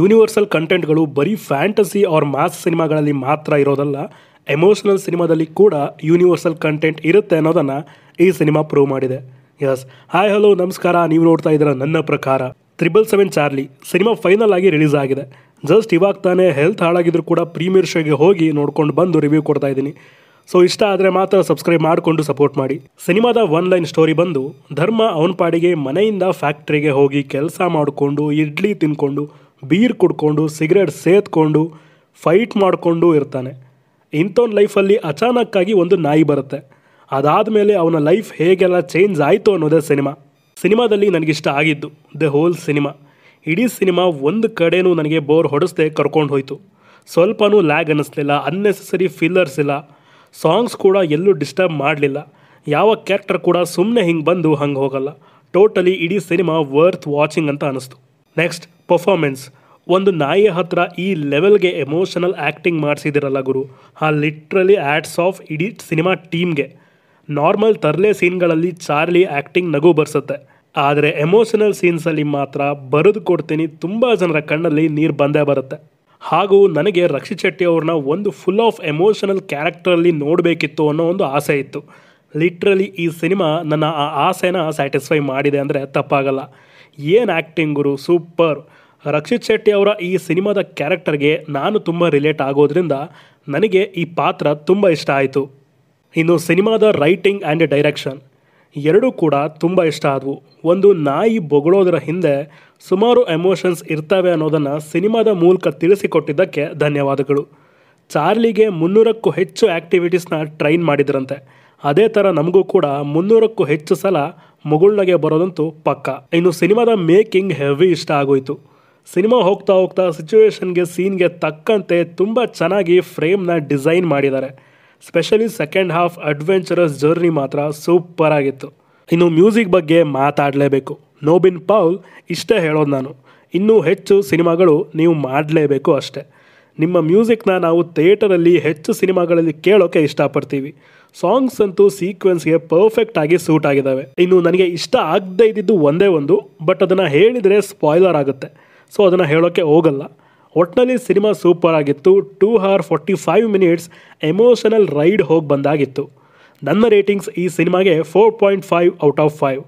universal ಕಂಟೆಂಟ್ಗಳು ಬರೀ fantasy R mass ಸಿನಿಮಾಗಳಲ್ಲಿ ಮಾತ್ರ ಇರೋದಲ್ಲ ಎಮೋಷನಲ್ ಸಿನಿಮಾದಲ್ಲಿ ಕೂಡ ಯೂನಿವರ್ಸಲ್ ಕಂಟೆಂಟ್ ಇರುತ್ತೆ ಅನ್ನೋದನ್ನು ಈ ಸಿನಿಮಾ ಪ್ರೂವ್ ಮಾಡಿದೆ ಎಸ್ ಹಾಯ್ ಹಲೋ ನಮಸ್ಕಾರ ನೀವು ನೋಡ್ತಾ ಇದ್ದೀರಾ ನನ್ನ ಪ್ರಕಾರ triple seven Charlie cinema final ಆಗಿ ರಿಲೀಸ್ ಆಗಿದೆ ಜಸ್ಟ್ ಇವಾಗ ತಾನೇ ಹೆಲ್ತ್ ಹಾಳಾಗಿದ್ರು ಕೂಡ ಪ್ರೀಮಿಯರ್ ಶೋಗೆ ಹೋಗಿ ನೋಡ್ಕೊಂಡು ಬಂದು ರಿವ್ಯೂ ಕೊಡ್ತಾ ಇದ್ದೀನಿ ಸೊ ಇಷ್ಟ ಆದರೆ ಮಾತ್ರ ಸಬ್ಸ್ಕ್ರೈಬ್ ಮಾಡಿಕೊಂಡು ಸಪೋರ್ಟ್ ಮಾಡಿ ಸಿನಿಮಾದ ಒನ್ ಲೈನ್ ಸ್ಟೋರಿ ಬಂದು ಧರ್ಮ ಅವನ ಪಾಡಿಗೆ ಮನೆಯಿಂದ ಫ್ಯಾಕ್ಟ್ರಿಗೆ ಹೋಗಿ ಕೆಲಸ ಮಾಡಿಕೊಂಡು ಇಡ್ಲಿ ತಿನ್ಕೊಂಡು ಬೀರ್ ಕುಡ್ಕೊಂಡು ಸಿಗರೇಟ್ ಸೇದ್ಕೊಂಡು ಫೈಟ್ ಮಾಡಿಕೊಂಡು ಇರ್ತಾನೆ ಇಂಥವ್ನ ಲೈಫಲ್ಲಿ ಅಚಾನಕ್ಕಾಗಿ ಒಂದು ನಾಯಿ ಬರುತ್ತೆ ಅದಾದ ಮೇಲೆ ಅವನ ಲೈಫ್ ಹೇಗೆಲ್ಲ ಚೇಂಜ್ ಆಯಿತು ಅನ್ನೋದೇ ಸಿನಿಮಾ ಸಿನಿಮಾದಲ್ಲಿ ನನಗಿಷ್ಟ ಆಗಿದ್ದು ದ ಹೋಲ್ ಸಿನಿಮಾ ಇಡೀ ಸಿನಿಮಾ ಒಂದು ಕಡೆನೂ ನನಗೆ ಬೋರ್ ಹೊಡೆಸ್ದೆ ಕರ್ಕೊಂಡು ಹೋಯಿತು ಸ್ವಲ್ಪನೂ ಲ್ಯಾಗ್ ಅನ್ನಿಸ್ಲಿಲ್ಲ ಅನ್ನೆಸೆಸರಿ ಫಿಲ್ಲರ್ಸ್ ಇಲ್ಲ ಸಾಂಗ್ಸ್ ಕೂಡ ಎಲ್ಲೂ ಡಿಸ್ಟರ್ಬ್ ಮಾಡಲಿಲ್ಲ ಯಾವ ಕ್ಯಾರೆಕ್ಟರ್ ಕೂಡ ಸುಮ್ಮನೆ ಹಿಂಗೆ ಬಂದು ಹಂಗೆ ಹೋಗಲ್ಲ ಟೋಟಲಿ ಇಡೀ ಸಿನಿಮಾ ವರ್ತ್ ವಾಚಿಂಗ್ ಅಂತ ಅನ್ನಿಸ್ತು ನೆಕ್ಸ್ಟ್ ಪರ್ಫಾರ್ಮೆನ್ಸ್ ಒಂದು ನಾಯಿಯ ಹತ್ರ ಈ ಲೆವೆಲ್ಗೆ ಎಮೋಷನಲ್ ಆ್ಯಕ್ಟಿಂಗ್ ಮಾಡಿಸಿದಿರಲ್ಲ ಗುರು ಆ ಲಿಟ್ರಲಿ ಆ್ಯಡ್ಸ್ ಆಫ್ ಇಡೀ ಸಿನಿಮಾ ಟೀಮ್ಗೆ ನಾರ್ಮಲ್ ತರಲೆ ಸೀನ್ಗಳಲ್ಲಿ ಚಾರ್ಲಿ ಆ್ಯಕ್ಟಿಂಗ್ ನಗು ಬರ್ಸುತ್ತೆ ಆದರೆ ಎಮೋಷನಲ್ ಸೀನ್ಸಲ್ಲಿ ಮಾತ್ರ ಬರೆದು ಕೊಡ್ತೀನಿ ತುಂಬ ಜನರ ಕಣ್ಣಲ್ಲಿ ನೀರು ಬಂದೇ ಬರುತ್ತೆ ಹಾಗೂ ನನಗೆ ರಕ್ಷಿತ್ ಶೆಟ್ಟಿ ಅವ್ರನ್ನ ಒಂದು ಫುಲ್ ಆಫ್ ಎಮೋಷನಲ್ ಕ್ಯಾರೆಕ್ಟರಲ್ಲಿ ನೋಡಬೇಕಿತ್ತು ಅನ್ನೋ ಒಂದು ಆಸೆ ಇತ್ತು ಲಿಟ್ರಲಿ ಈ ಸಿನಿಮಾ ನನ್ನ ಆ ಆಸೆನ ಸ್ಯಾಟಿಸ್ಫೈ ಮಾಡಿದೆ ಅಂದರೆ ತಪ್ಪಾಗಲ್ಲ ಏನು ಆ್ಯಕ್ಟಿಂಗ್ ಗುರು ಸೂಪರ್ ರಕ್ಷಿತ್ ಶೆಟ್ಟಿ ಅವರ ಈ ಸಿನಿಮಾದ ಕ್ಯಾರೆಕ್ಟರ್ಗೆ ನಾನು ತುಂಬ ರಿಲೇಟ್ ಆಗೋದ್ರಿಂದ ನನಗೆ ಈ ಪಾತ್ರ ತುಂಬ ಇಷ್ಟ ಆಯಿತು ಇನ್ನು ಸಿನಿಮಾದ ರೈಟಿಂಗ್ ಆ್ಯಂಡ್ ಡೈರೆಕ್ಷನ್ ಎರಡೂ ಕೂಡ ತುಂಬ ಇಷ್ಟ ಆದವು ಒಂದು ನಾಯಿ ಬೊಗಳೋದರ ಹಿಂದೆ ಸುಮಾರು ಎಮೋಷನ್ಸ್ ಇರ್ತವೆ ಅನ್ನೋದನ್ನು ಸಿನಿಮಾದ ಮೂಲಕ ತಿಳಿಸಿಕೊಟ್ಟಿದ್ದಕ್ಕೆ ಧನ್ಯವಾದಗಳು ಚಾರ್ಲಿಗೆ ಮುನ್ನೂರಕ್ಕೂ ಹೆಚ್ಚು ಆ್ಯಕ್ಟಿವಿಟೀಸ್ನ ಟ್ರೈನ್ ಮಾಡಿದ್ರಂತೆ ಅದೇ ಥರ ನಮಗೂ ಕೂಡ ಮುನ್ನೂರಕ್ಕೂ ಹೆಚ್ಚು ಸಲ ಮುಗುಳ್ನಗೆ ಬರೋದಂತೂ ಪಕ್ಕ ಇನ್ನು ಸಿನಿಮಾದ ಮೇಕಿಂಗ್ ಹೆವಿ ಇಷ್ಟ ಆಗೋಯ್ತು ಸಿನಿಮಾ ಹೋಗ್ತಾ ಹೋಗ್ತಾ ಸಿಚುವೇಶನ್ಗೆ ಸೀನ್ಗೆ ತಕ್ಕಂತೆ ತುಂಬ ಚೆನ್ನಾಗಿ ಫ್ರೇಮ್ನ ಡಿಸೈನ್ ಮಾಡಿದ್ದಾರೆ specially second half adventurous journey ಮಾತ್ರ ಸೂಪರ್ ಆಗಿತ್ತು ಇನ್ನು ಮ್ಯೂಸಿಕ್ ಬಗ್ಗೆ ಮಾತಾಡಲೇಬೇಕು ನೋಬಿನ್ ಪೌಲ್ ಇಷ್ಟೇ ಹೇಳೋದು ನಾನು ಇನ್ನೂ ಹೆಚ್ಚು ಸಿನಿಮಾಗಳು ನೀವು ಮಾಡಲೇಬೇಕು ಅಷ್ಟೇ ನಿಮ್ಮ ಮ್ಯೂಸಿಕ್ನ ನಾವು ಥಿಯೇಟರಲ್ಲಿ ಹೆಚ್ಚು ಸಿನಿಮಾಗಳಲ್ಲಿ ಕೇಳೋಕೆ ಇಷ್ಟಪಡ್ತೀವಿ ಸಾಂಗ್ಸ್ ಅಂತೂ ಸೀಕ್ವೆನ್ಸ್ಗೆ ಪರ್ಫೆಕ್ಟ್ ಆಗಿ ಸೂಟ್ ಆಗಿದ್ದಾವೆ ಇನ್ನು ನನಗೆ ಇಷ್ಟ ಆಗದೇ ಇದ್ದಿದ್ದು ಒಂದೇ ಒಂದು ಬಟ್ ಅದನ್ನು ಹೇಳಿದರೆ ಸ್ಪಾಯ್ಲರ್ ಆಗುತ್ತೆ ಸೊ ಅದನ್ನು ಹೇಳೋಕ್ಕೆ ಹೋಗಲ್ಲ ಒಟ್ಟಿನಲ್ಲಿ ಸಿನಿಮಾ ಸೂಪರ್ ಆಗಿತ್ತು two hour forty five minutes emotional ride ಹೋಗಿ ಬಂದಾಗಿತ್ತು ನನ್ನ ರೇಟಿಂಗ್ಸ್ ಈ ಸಿನಿಮಾಗೆ four point five out of five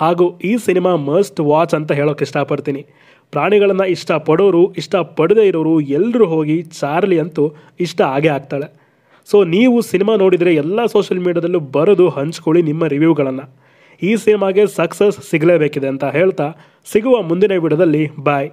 ಹಾಗೂ ಈ ಸಿನಿಮಾ ಮಸ್ಟ್ ವಾಚ್ ಅಂತ ಹೇಳೋಕೆ ಇಷ್ಟಪಡ್ತೀನಿ ಪ್ರಾಣಿಗಳನ್ನು ಇಷ್ಟಪಡೋರು ಇಷ್ಟಪಡದೇ ಇರೋರು ಎಲ್ಲರೂ ಹೋಗಿ ಚಾರ್ಲಿ ಅಂತೂ ಇಷ್ಟ ಆಗೇ ಆಗ್ತಾಳೆ ಸೊ ನೀವು ಸಿನಿಮಾ ನೋಡಿದರೆ ಎಲ್ಲ ಸೋಷಿಯಲ್ ಮೀಡಿಯಾದಲ್ಲೂ ಬರೆದು ಹಂಚ್ಕೊಳ್ಳಿ ನಿಮ್ಮ ರಿವ್ಯೂಗಳನ್ನು ಈ ಸಿನಿಮಾಗೆ ಸಕ್ಸಸ್ ಸಿಗಲೇಬೇಕಿದೆ ಅಂತ ಹೇಳ್ತಾ ಸಿಗುವ ಮುಂದಿನ ವಿಡಿಯೋದಲ್ಲಿ ಬಾಯ್